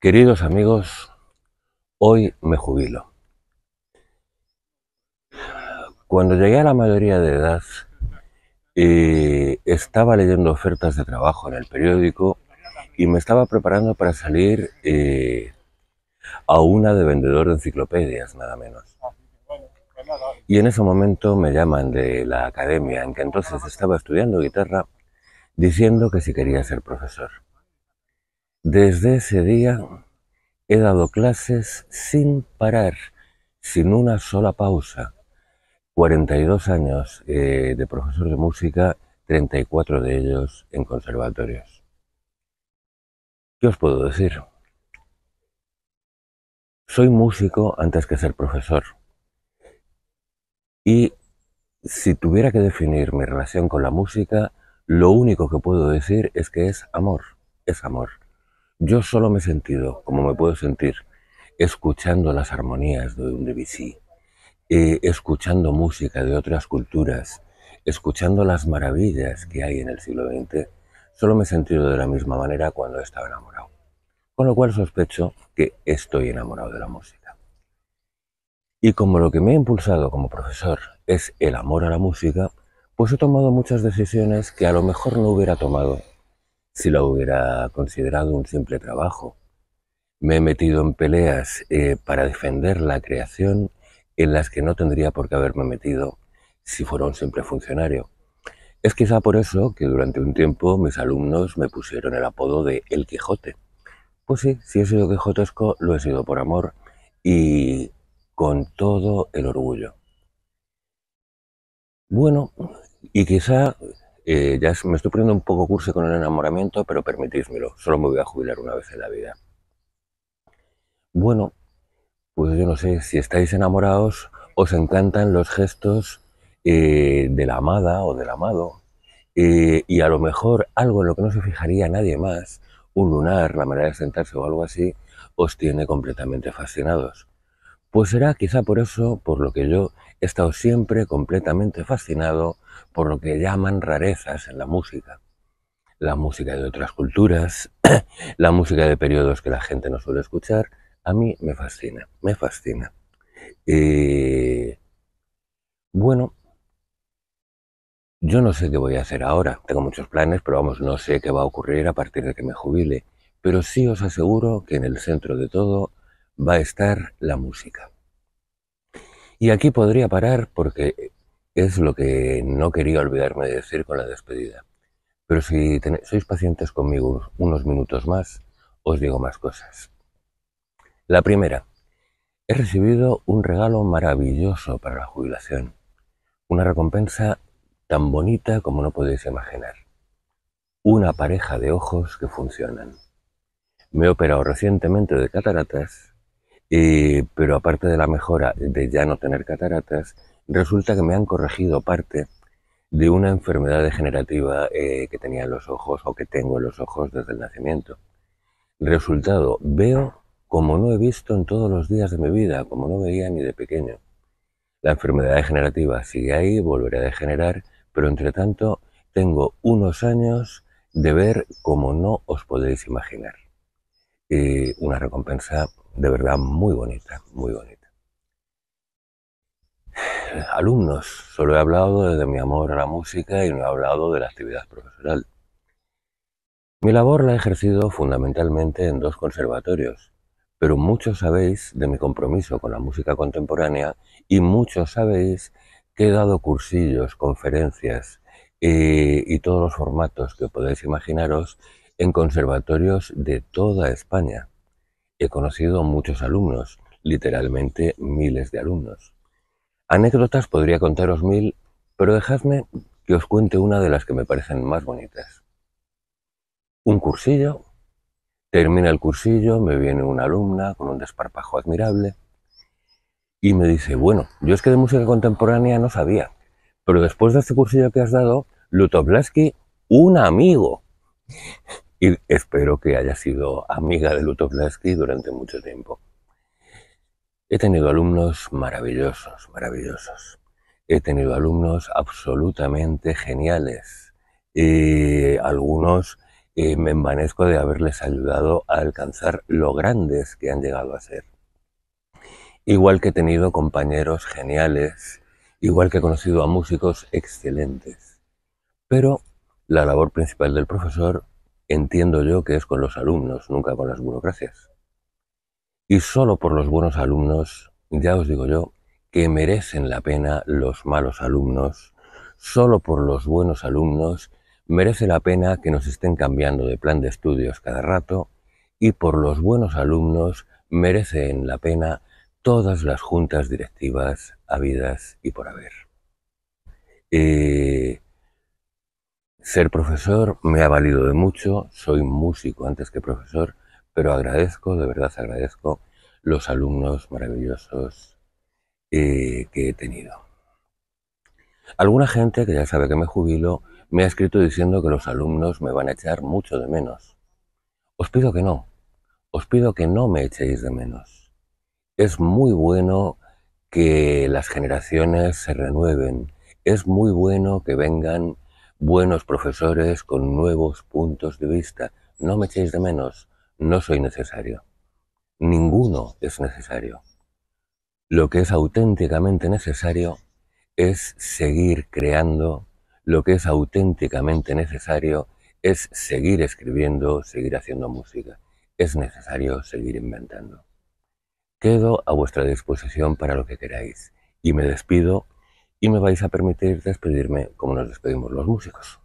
Queridos amigos, hoy me jubilo. Cuando llegué a la mayoría de edad, eh, estaba leyendo ofertas de trabajo en el periódico y me estaba preparando para salir eh, a una de vendedor de enciclopedias, nada menos. Y en ese momento me llaman de la academia en que entonces estaba estudiando guitarra diciendo que si quería ser profesor. Desde ese día he dado clases sin parar, sin una sola pausa. 42 años eh, de profesor de música, 34 de ellos en conservatorios. ¿Qué os puedo decir? Soy músico antes que ser profesor. Y si tuviera que definir mi relación con la música, lo único que puedo decir es que es amor, es amor. Yo solo me he sentido como me puedo sentir escuchando las armonías de un Debussy, eh, escuchando música de otras culturas, escuchando las maravillas que hay en el siglo XX, solo me he sentido de la misma manera cuando estaba enamorado. Con lo cual sospecho que estoy enamorado de la música. Y como lo que me ha impulsado como profesor es el amor a la música, pues he tomado muchas decisiones que a lo mejor no hubiera tomado si lo hubiera considerado un simple trabajo. Me he metido en peleas eh, para defender la creación en las que no tendría por qué haberme metido si fuera un simple funcionario. Es quizá por eso que durante un tiempo mis alumnos me pusieron el apodo de El Quijote. Pues sí, si he sido quijotesco, lo he sido por amor y con todo el orgullo. Bueno, y quizá eh, ya me estoy poniendo un poco curso con el enamoramiento, pero permitidmelo, solo me voy a jubilar una vez en la vida. Bueno, pues yo no sé, si estáis enamorados, os encantan los gestos eh, de la amada o del amado, eh, y a lo mejor algo en lo que no se fijaría nadie más, un lunar, la manera de sentarse o algo así, os tiene completamente fascinados. Pues será quizá por eso por lo que yo he estado siempre completamente fascinado por lo que llaman rarezas en la música. La música de otras culturas, la música de periodos que la gente no suele escuchar, a mí me fascina, me fascina. Eh, bueno, yo no sé qué voy a hacer ahora, tengo muchos planes, pero vamos, no sé qué va a ocurrir a partir de que me jubile, pero sí os aseguro que en el centro de todo va a estar la música. Y aquí podría parar porque es lo que no quería olvidarme de decir con la despedida. Pero si sois pacientes conmigo unos minutos más, os digo más cosas. La primera, he recibido un regalo maravilloso para la jubilación. Una recompensa tan bonita como no podéis imaginar. Una pareja de ojos que funcionan. Me he operado recientemente de cataratas eh, pero aparte de la mejora de ya no tener cataratas, resulta que me han corregido parte de una enfermedad degenerativa eh, que tenía en los ojos o que tengo en los ojos desde el nacimiento. Resultado, veo como no he visto en todos los días de mi vida, como no veía ni de pequeño. La enfermedad degenerativa sigue ahí, volverá a degenerar, pero entre tanto tengo unos años de ver como no os podéis imaginar. Eh, una recompensa de verdad muy bonita, muy bonita. Alumnos, solo he hablado de mi amor a la música y no he hablado de la actividad profesional. Mi labor la he ejercido fundamentalmente en dos conservatorios, pero muchos sabéis de mi compromiso con la música contemporánea y muchos sabéis que he dado cursillos, conferencias y, eh, y todos los formatos que podéis imaginaros en conservatorios de toda España. He conocido muchos alumnos, literalmente miles de alumnos. Anécdotas podría contaros mil, pero dejadme que os cuente una de las que me parecen más bonitas. Un cursillo, termina el cursillo, me viene una alumna con un desparpajo admirable y me dice, bueno, yo es que de música contemporánea no sabía, pero después de este cursillo que has dado, Lutovlaski, un amigo y espero que haya sido amiga de Lesky durante mucho tiempo. He tenido alumnos maravillosos, maravillosos. He tenido alumnos absolutamente geniales y algunos eh, me envanezco de haberles ayudado a alcanzar lo grandes que han llegado a ser. Igual que he tenido compañeros geniales, igual que he conocido a músicos excelentes. Pero la labor principal del profesor entiendo yo que es con los alumnos, nunca con las burocracias. Y solo por los buenos alumnos, ya os digo yo, que merecen la pena los malos alumnos, solo por los buenos alumnos merece la pena que nos estén cambiando de plan de estudios cada rato y por los buenos alumnos merecen la pena todas las juntas directivas habidas y por haber. Eh, ser profesor me ha valido de mucho, soy músico antes que profesor, pero agradezco, de verdad agradezco los alumnos maravillosos eh, que he tenido. Alguna gente que ya sabe que me jubilo me ha escrito diciendo que los alumnos me van a echar mucho de menos. Os pido que no, os pido que no me echéis de menos. Es muy bueno que las generaciones se renueven, es muy bueno que vengan buenos profesores con nuevos puntos de vista. No me echéis de menos, no soy necesario. Ninguno es necesario. Lo que es auténticamente necesario es seguir creando, lo que es auténticamente necesario es seguir escribiendo, seguir haciendo música. Es necesario seguir inventando. Quedo a vuestra disposición para lo que queráis y me despido y me vais a permitir despedirme como nos despedimos los músicos.